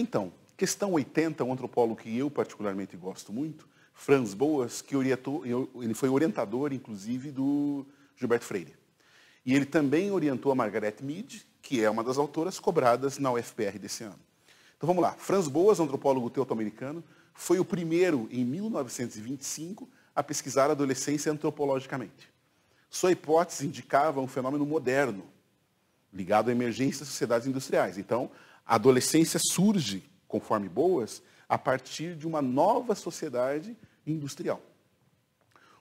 Então, questão 80, um antropólogo que eu particularmente gosto muito, Franz Boas, que orientou, ele foi orientador, inclusive, do Gilberto Freire. E ele também orientou a Margaret Mead, que é uma das autoras cobradas na UFPR desse ano. Então vamos lá. Franz Boas, antropólogo teuto-americano, foi o primeiro, em 1925, a pesquisar a adolescência antropologicamente. Sua hipótese indicava um fenômeno moderno, ligado à emergência das sociedades industriais. Então, a adolescência surge, conforme Boas, a partir de uma nova sociedade industrial.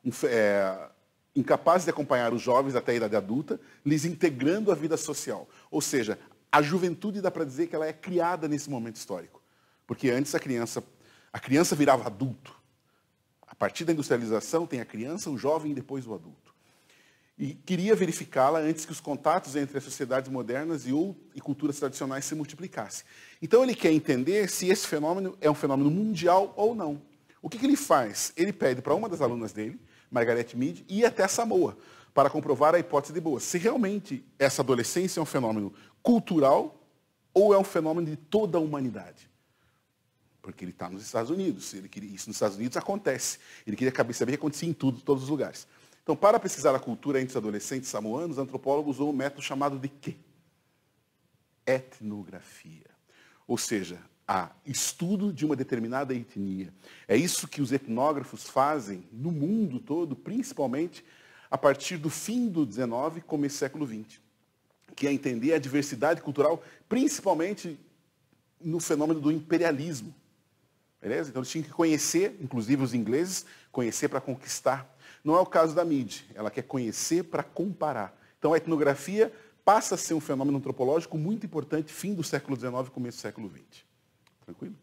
Um, é, incapaz de acompanhar os jovens até a idade adulta, lhes integrando a vida social. Ou seja, a juventude dá para dizer que ela é criada nesse momento histórico. Porque antes a criança, a criança virava adulto. A partir da industrialização tem a criança, o jovem e depois o adulto e queria verificá-la antes que os contatos entre as sociedades modernas e, ou, e culturas tradicionais se multiplicassem. Então ele quer entender se esse fenômeno é um fenômeno mundial ou não. O que, que ele faz? Ele pede para uma das alunas dele, Margaret Mead, ir até Samoa para comprovar a hipótese de Boas. Se realmente essa adolescência é um fenômeno cultural ou é um fenômeno de toda a humanidade. Porque ele está nos Estados Unidos. Ele queria, isso nos Estados Unidos acontece. Ele queria saber que acontecia em tudo, todos os lugares. Então, para pesquisar a cultura entre os adolescentes samoanos, antropólogos usam um método chamado de quê? Etnografia. Ou seja, a estudo de uma determinada etnia. É isso que os etnógrafos fazem no mundo todo, principalmente a partir do fim do 19 começo do século 20, que é entender a diversidade cultural, principalmente no fenômeno do imperialismo. Beleza? Então eles tinham que conhecer, inclusive os ingleses, conhecer para conquistar. Não é o caso da mídia. ela quer conhecer para comparar. Então a etnografia passa a ser um fenômeno antropológico muito importante, fim do século XIX, começo do século XX. Tranquilo?